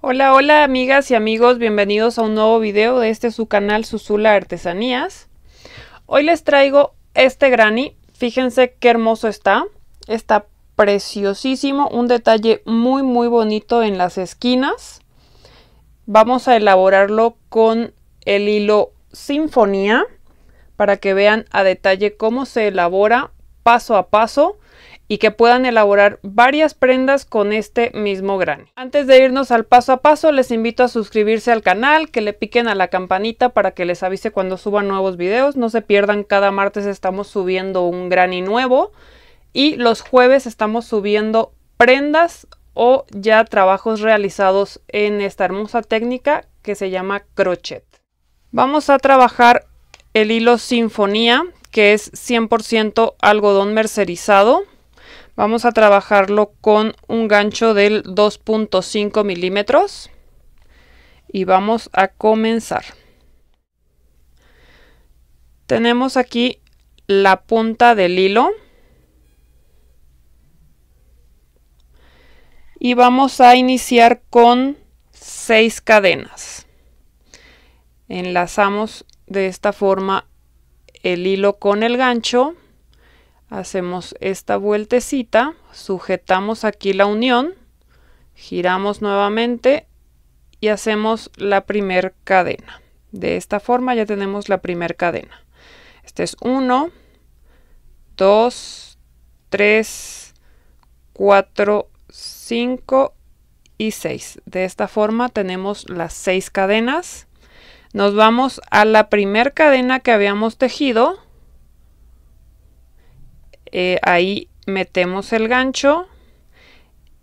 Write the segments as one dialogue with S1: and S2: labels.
S1: Hola, hola amigas y amigos, bienvenidos a un nuevo video de este su canal Susula Artesanías. Hoy les traigo este granny, fíjense qué hermoso está, está preciosísimo, un detalle muy muy bonito en las esquinas. Vamos a elaborarlo con el hilo Sinfonía para que vean a detalle cómo se elabora paso a paso y que puedan elaborar varias prendas con este mismo granny. Antes de irnos al paso a paso, les invito a suscribirse al canal, que le piquen a la campanita para que les avise cuando suban nuevos videos. No se pierdan, cada martes estamos subiendo un granny nuevo y los jueves estamos subiendo prendas o ya trabajos realizados en esta hermosa técnica que se llama crochet. Vamos a trabajar el hilo sinfonía, que es 100% algodón mercerizado. Vamos a trabajarlo con un gancho del 2.5 milímetros y vamos a comenzar. Tenemos aquí la punta del hilo y vamos a iniciar con 6 cadenas. Enlazamos de esta forma el hilo con el gancho. Hacemos esta vueltecita, sujetamos aquí la unión, giramos nuevamente y hacemos la primer cadena. De esta forma ya tenemos la primer cadena. Este es 1, 2, 3, 4, 5 y 6. De esta forma tenemos las 6 cadenas. Nos vamos a la primer cadena que habíamos tejido eh, ahí metemos el gancho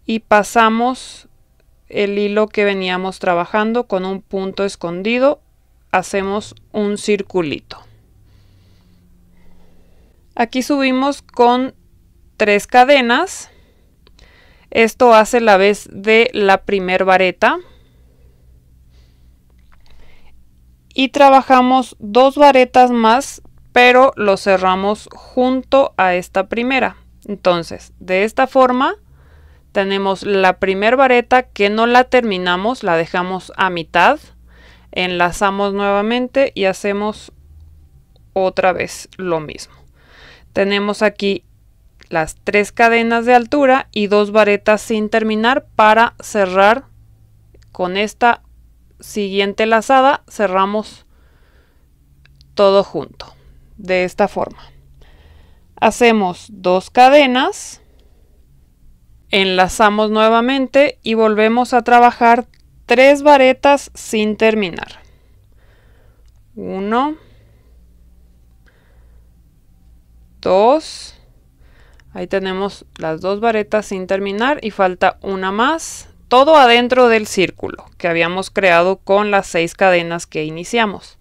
S1: y pasamos el hilo que veníamos trabajando con un punto escondido hacemos un circulito aquí subimos con tres cadenas esto hace la vez de la primer vareta y trabajamos dos varetas más pero lo cerramos junto a esta primera. Entonces, de esta forma tenemos la primer vareta que no la terminamos, la dejamos a mitad, enlazamos nuevamente y hacemos otra vez lo mismo. Tenemos aquí las tres cadenas de altura y dos varetas sin terminar para cerrar con esta siguiente lazada, cerramos todo junto de esta forma. Hacemos dos cadenas, enlazamos nuevamente y volvemos a trabajar tres varetas sin terminar. 1, 2, ahí tenemos las dos varetas sin terminar y falta una más, todo adentro del círculo que habíamos creado con las seis cadenas que iniciamos.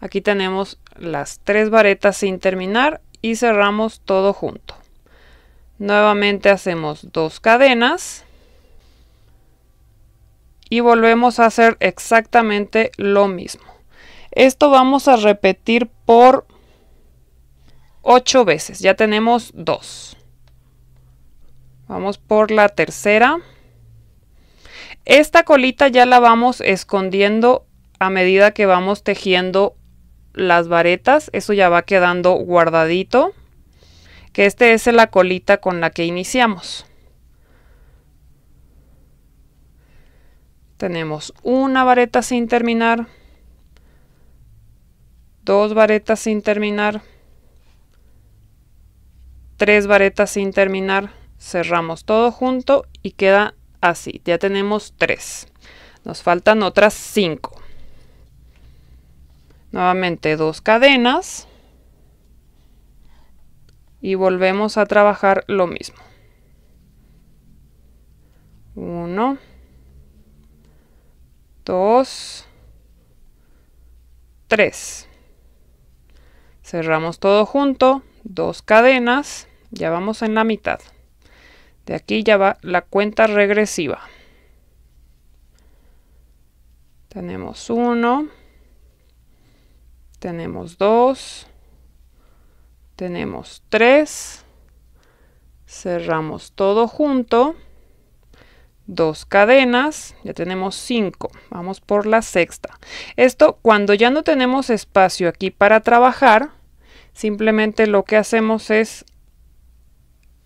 S1: Aquí tenemos las tres varetas sin terminar y cerramos todo junto. Nuevamente hacemos dos cadenas y volvemos a hacer exactamente lo mismo. Esto vamos a repetir por ocho veces. Ya tenemos dos. Vamos por la tercera. Esta colita ya la vamos escondiendo a medida que vamos tejiendo las varetas, eso ya va quedando guardadito, que este es la colita con la que iniciamos. Tenemos una vareta sin terminar, dos varetas sin terminar, tres varetas sin terminar, cerramos todo junto y queda así, ya tenemos tres. Nos faltan otras cinco. Nuevamente dos cadenas. Y volvemos a trabajar lo mismo. Uno. Dos. Tres. Cerramos todo junto. Dos cadenas. Ya vamos en la mitad. De aquí ya va la cuenta regresiva. Tenemos uno tenemos 2, tenemos 3, cerramos todo junto, dos cadenas, ya tenemos 5, vamos por la sexta. Esto cuando ya no tenemos espacio aquí para trabajar, simplemente lo que hacemos es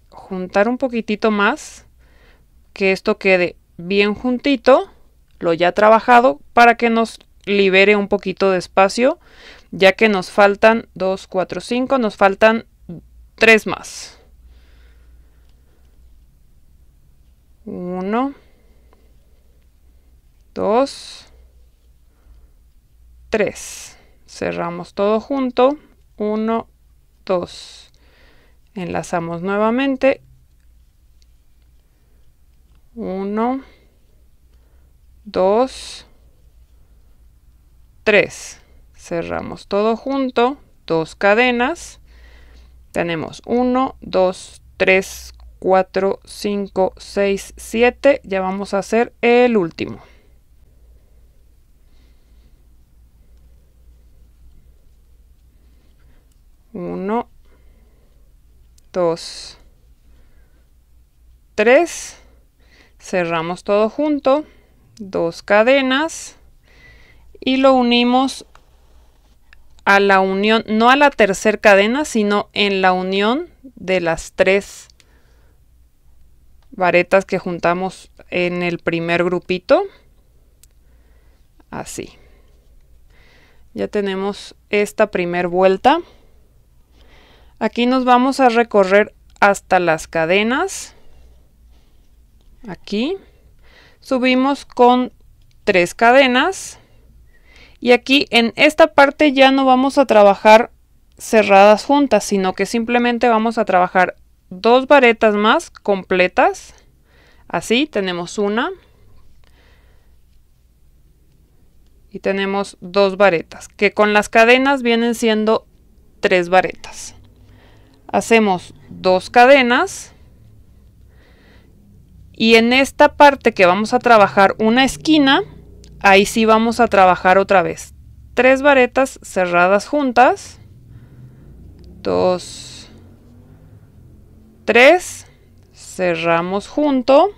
S1: juntar un poquitito más, que esto quede bien juntito, lo ya trabajado, para que nos libere un poquito de espacio ya que nos faltan 2, 4, 5, nos faltan 3 más. 1, 2, 3. Cerramos todo junto. 1, 2. Enlazamos nuevamente. 1, 2, 3 cerramos todo junto, dos cadenas, tenemos 1, 2, 3, 4, 5, 6, 7, ya vamos a hacer el último. 1, 2, 3, cerramos todo junto, dos cadenas y lo unimos a la unión, no a la tercer cadena, sino en la unión de las tres varetas que juntamos en el primer grupito. Así. Ya tenemos esta primer vuelta. Aquí nos vamos a recorrer hasta las cadenas. Aquí. Subimos con tres cadenas y aquí en esta parte ya no vamos a trabajar cerradas juntas, sino que simplemente vamos a trabajar dos varetas más completas. Así tenemos una y tenemos dos varetas, que con las cadenas vienen siendo tres varetas. Hacemos dos cadenas y en esta parte que vamos a trabajar una esquina, ahí sí vamos a trabajar otra vez. Tres varetas cerradas juntas. Dos. Tres. Cerramos junto.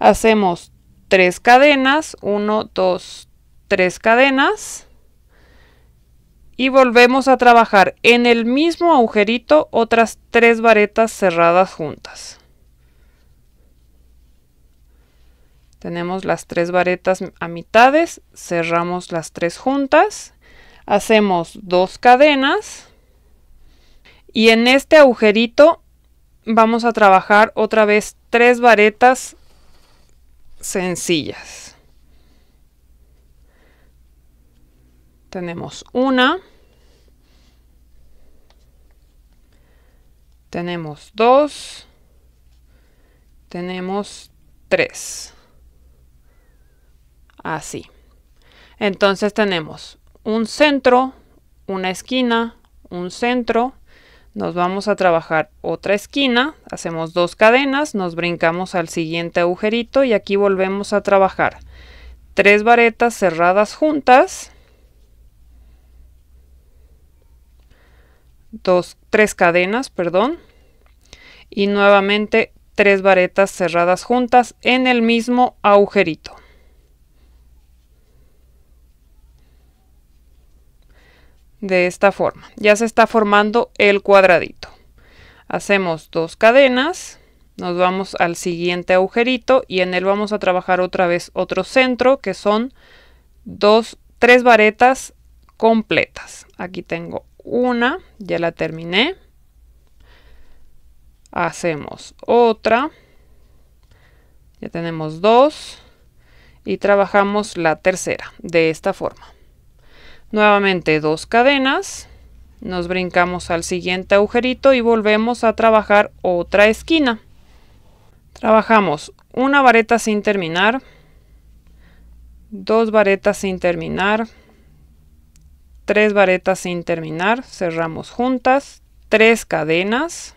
S1: Hacemos tres cadenas. Uno, dos, tres cadenas. Y volvemos a trabajar en el mismo agujerito otras tres varetas cerradas juntas. Tenemos las tres varetas a mitades, cerramos las tres juntas, hacemos dos cadenas y en este agujerito vamos a trabajar otra vez tres varetas sencillas. Tenemos una, tenemos dos, tenemos tres así. Entonces tenemos un centro, una esquina, un centro, nos vamos a trabajar otra esquina, hacemos dos cadenas, nos brincamos al siguiente agujerito y aquí volvemos a trabajar tres varetas cerradas juntas, dos, tres cadenas, perdón, y nuevamente tres varetas cerradas juntas en el mismo agujerito. de esta forma. Ya se está formando el cuadradito. Hacemos dos cadenas, nos vamos al siguiente agujerito y en él vamos a trabajar otra vez otro centro que son dos, tres varetas completas. Aquí tengo una, ya la terminé. Hacemos otra. Ya tenemos dos. Y trabajamos la tercera de esta forma. Nuevamente dos cadenas, nos brincamos al siguiente agujerito y volvemos a trabajar otra esquina. Trabajamos una vareta sin terminar, dos varetas sin terminar, tres varetas sin terminar, cerramos juntas, tres cadenas,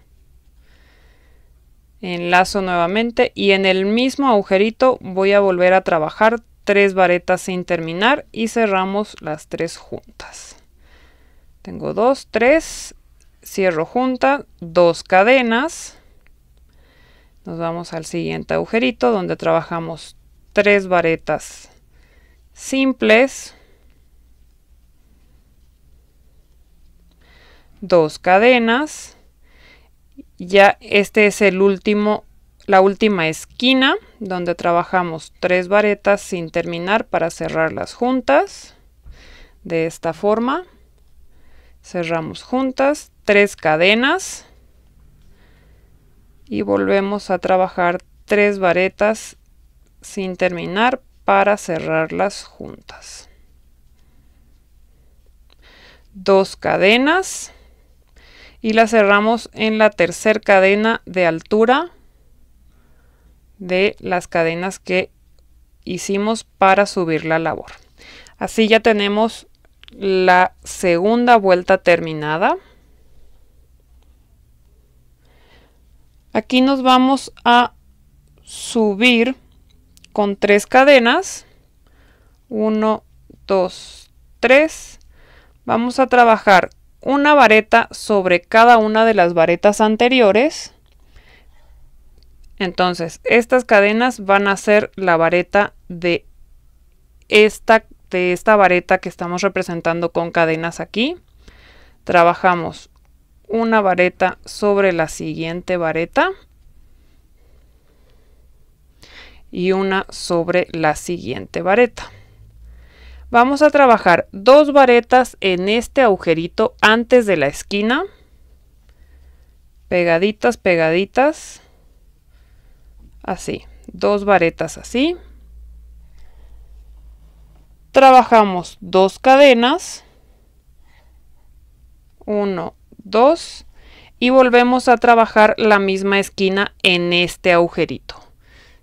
S1: enlazo nuevamente y en el mismo agujerito voy a volver a trabajar tres varetas sin terminar y cerramos las tres juntas. Tengo dos, tres, cierro junta, dos cadenas. Nos vamos al siguiente agujerito donde trabajamos tres varetas simples. Dos cadenas. Ya este es el último la última esquina donde trabajamos tres varetas sin terminar para cerrarlas juntas de esta forma cerramos juntas tres cadenas y volvemos a trabajar tres varetas sin terminar para cerrarlas juntas dos cadenas y las cerramos en la tercera cadena de altura de las cadenas que hicimos para subir la labor. Así ya tenemos la segunda vuelta terminada. Aquí nos vamos a subir con tres cadenas. 1, 2, 3. Vamos a trabajar una vareta sobre cada una de las varetas anteriores. Entonces, estas cadenas van a ser la vareta de esta, de esta vareta que estamos representando con cadenas aquí. Trabajamos una vareta sobre la siguiente vareta y una sobre la siguiente vareta. Vamos a trabajar dos varetas en este agujerito antes de la esquina, pegaditas, pegaditas así, dos varetas así. Trabajamos dos cadenas, uno, dos, y volvemos a trabajar la misma esquina en este agujerito.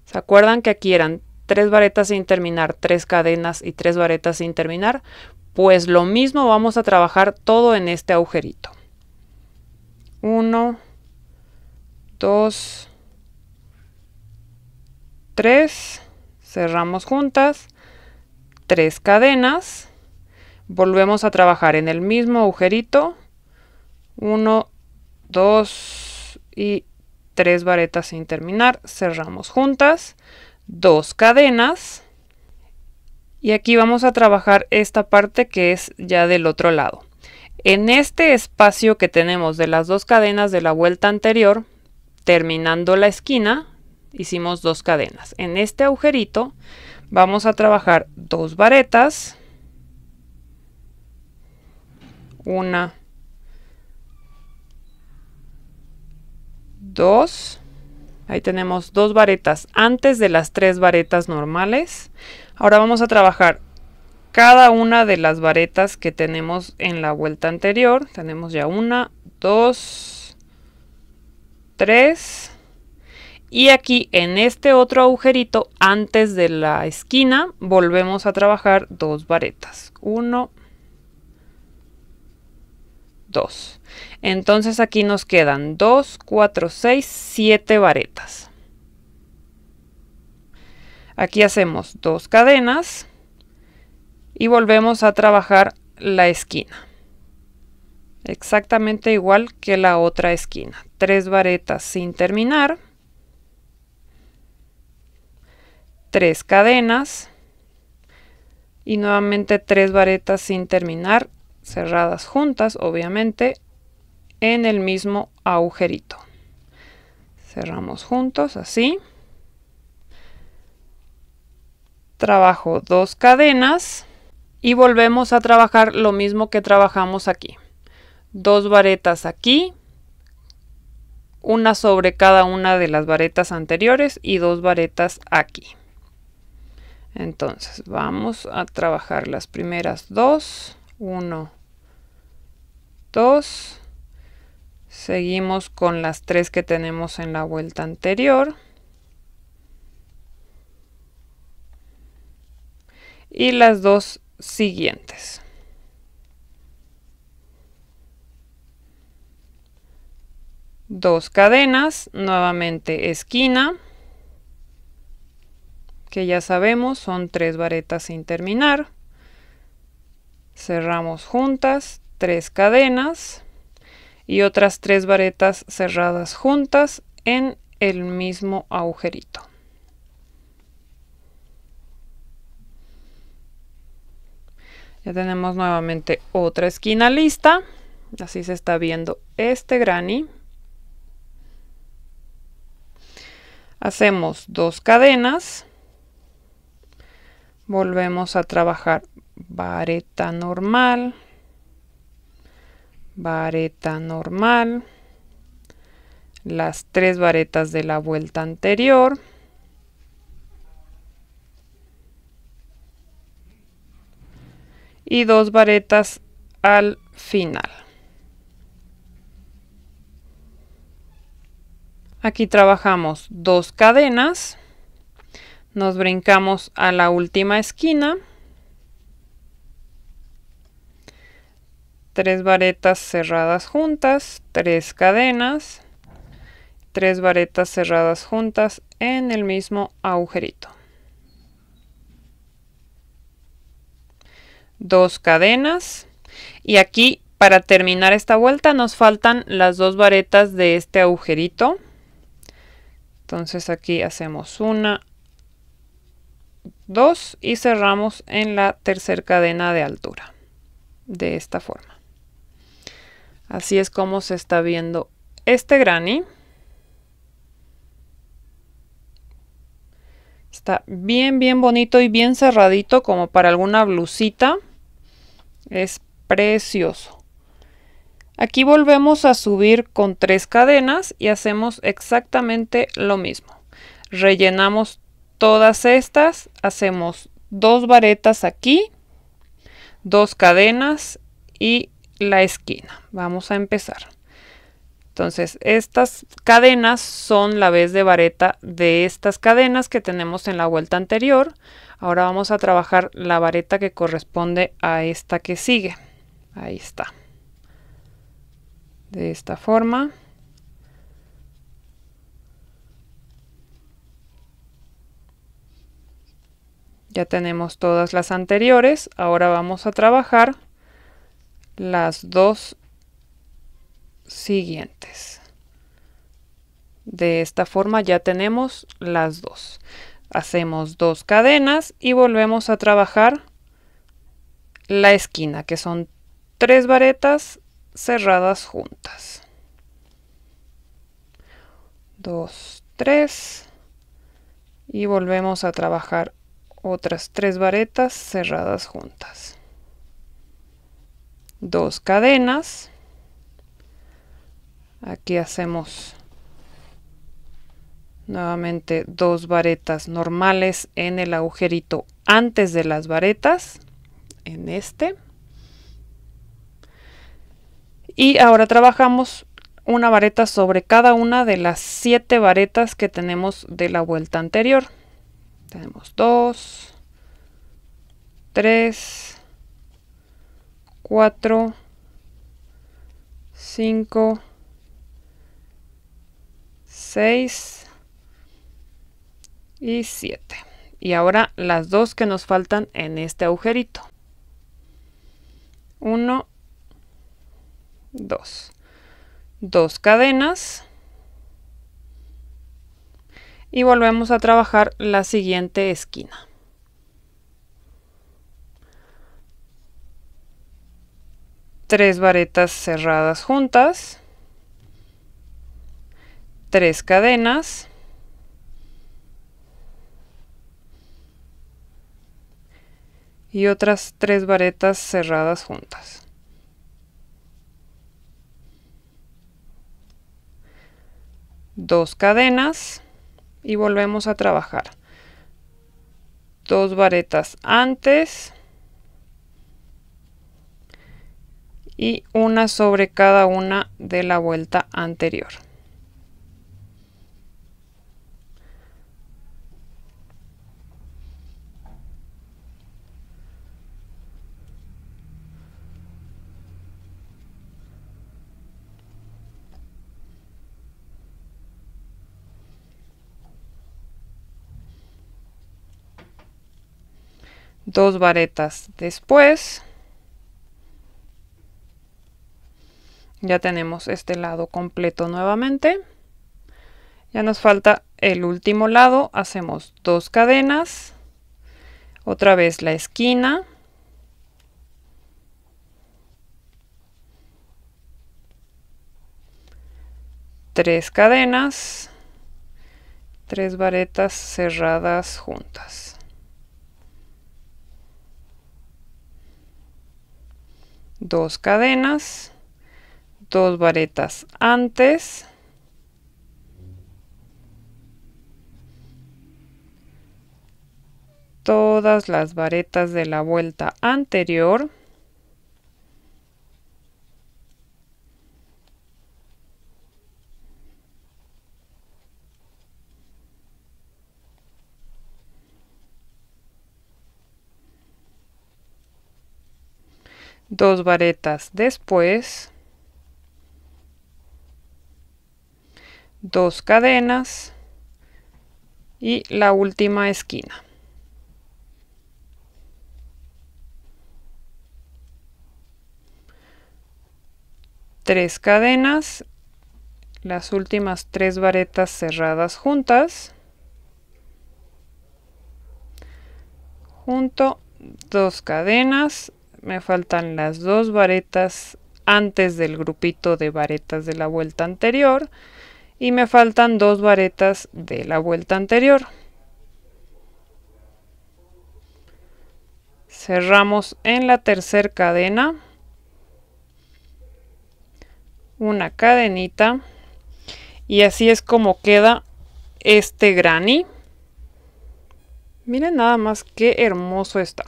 S1: ¿Se acuerdan que aquí eran tres varetas sin terminar, tres cadenas y tres varetas sin terminar? Pues lo mismo vamos a trabajar todo en este agujerito. Uno, dos... 3, cerramos juntas, 3 cadenas, volvemos a trabajar en el mismo agujerito, 1, 2 y 3 varetas sin terminar, cerramos juntas, 2 cadenas y aquí vamos a trabajar esta parte que es ya del otro lado. En este espacio que tenemos de las dos cadenas de la vuelta anterior, terminando la esquina, hicimos dos cadenas. En este agujerito vamos a trabajar dos varetas, una, dos, ahí tenemos dos varetas antes de las tres varetas normales. Ahora vamos a trabajar cada una de las varetas que tenemos en la vuelta anterior. Tenemos ya una, dos, tres, y aquí en este otro agujerito, antes de la esquina, volvemos a trabajar dos varetas. Uno, dos. Entonces aquí nos quedan 2, cuatro, 6, siete varetas. Aquí hacemos dos cadenas y volvemos a trabajar la esquina. Exactamente igual que la otra esquina. Tres varetas sin terminar. tres cadenas y nuevamente tres varetas sin terminar, cerradas juntas obviamente, en el mismo agujerito. Cerramos juntos así. Trabajo dos cadenas y volvemos a trabajar lo mismo que trabajamos aquí. Dos varetas aquí, una sobre cada una de las varetas anteriores y dos varetas aquí. Entonces vamos a trabajar las primeras dos. Uno, dos. Seguimos con las tres que tenemos en la vuelta anterior. Y las dos siguientes. Dos cadenas, nuevamente esquina que ya sabemos son tres varetas sin terminar. Cerramos juntas, tres cadenas y otras tres varetas cerradas juntas en el mismo agujerito. Ya tenemos nuevamente otra esquina lista. Así se está viendo este granny. Hacemos dos cadenas. Volvemos a trabajar vareta normal, vareta normal, las tres varetas de la vuelta anterior. Y dos varetas al final. Aquí trabajamos dos cadenas nos brincamos a la última esquina, tres varetas cerradas juntas, tres cadenas, tres varetas cerradas juntas en el mismo agujerito. Dos cadenas y aquí para terminar esta vuelta nos faltan las dos varetas de este agujerito. Entonces aquí hacemos una, 2 y cerramos en la tercera cadena de altura de esta forma así es como se está viendo este granny está bien bien bonito y bien cerradito como para alguna blusita es precioso aquí volvemos a subir con tres cadenas y hacemos exactamente lo mismo rellenamos todas estas hacemos dos varetas aquí, dos cadenas y la esquina. Vamos a empezar. Entonces, estas cadenas son la vez de vareta de estas cadenas que tenemos en la vuelta anterior. Ahora vamos a trabajar la vareta que corresponde a esta que sigue. Ahí está. De esta forma. Ya tenemos todas las anteriores. Ahora vamos a trabajar las dos siguientes. De esta forma ya tenemos las dos. Hacemos dos cadenas y volvemos a trabajar la esquina, que son tres varetas cerradas juntas. Dos, tres. Y volvemos a trabajar otras tres varetas cerradas juntas. Dos cadenas. Aquí hacemos nuevamente dos varetas normales en el agujerito antes de las varetas, en este. Y ahora trabajamos una vareta sobre cada una de las siete varetas que tenemos de la vuelta anterior. Tenemos 2, 3, 4, 5, 6 y 7. Y ahora las dos que nos faltan en este agujerito. 1, 2. Dos cadenas y volvemos a trabajar la siguiente esquina. Tres varetas cerradas juntas, tres cadenas, y otras tres varetas cerradas juntas. Dos cadenas y volvemos a trabajar dos varetas antes y una sobre cada una de la vuelta anterior dos varetas después ya tenemos este lado completo nuevamente ya nos falta el último lado hacemos dos cadenas otra vez la esquina tres cadenas tres varetas cerradas juntas dos cadenas, dos varetas antes, todas las varetas de la vuelta anterior dos varetas después, dos cadenas y la última esquina. Tres cadenas, las últimas tres varetas cerradas juntas, junto dos cadenas, me faltan las dos varetas antes del grupito de varetas de la vuelta anterior y me faltan dos varetas de la vuelta anterior. Cerramos en la tercera cadena, una cadenita y así es como queda este granny. Miren nada más qué hermoso está.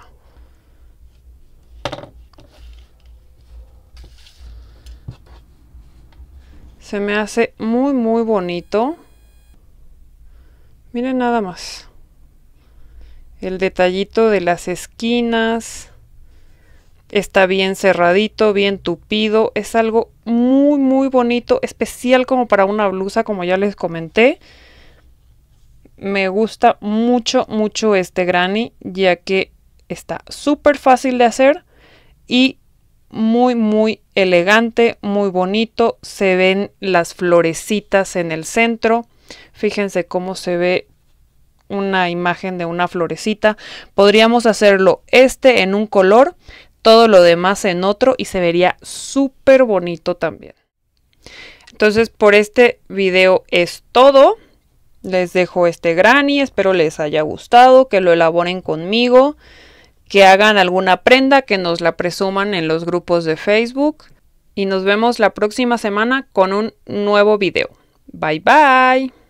S1: Se me hace muy, muy bonito. Miren nada más. El detallito de las esquinas. Está bien cerradito, bien tupido. Es algo muy, muy bonito. Especial como para una blusa, como ya les comenté. Me gusta mucho, mucho este granny, ya que está súper fácil de hacer y muy, muy elegante, muy bonito. Se ven las florecitas en el centro. Fíjense cómo se ve una imagen de una florecita. Podríamos hacerlo este en un color, todo lo demás en otro y se vería súper bonito también. Entonces por este video es todo. Les dejo este granny, espero les haya gustado, que lo elaboren conmigo que hagan alguna prenda, que nos la presuman en los grupos de Facebook. Y nos vemos la próxima semana con un nuevo video. Bye bye.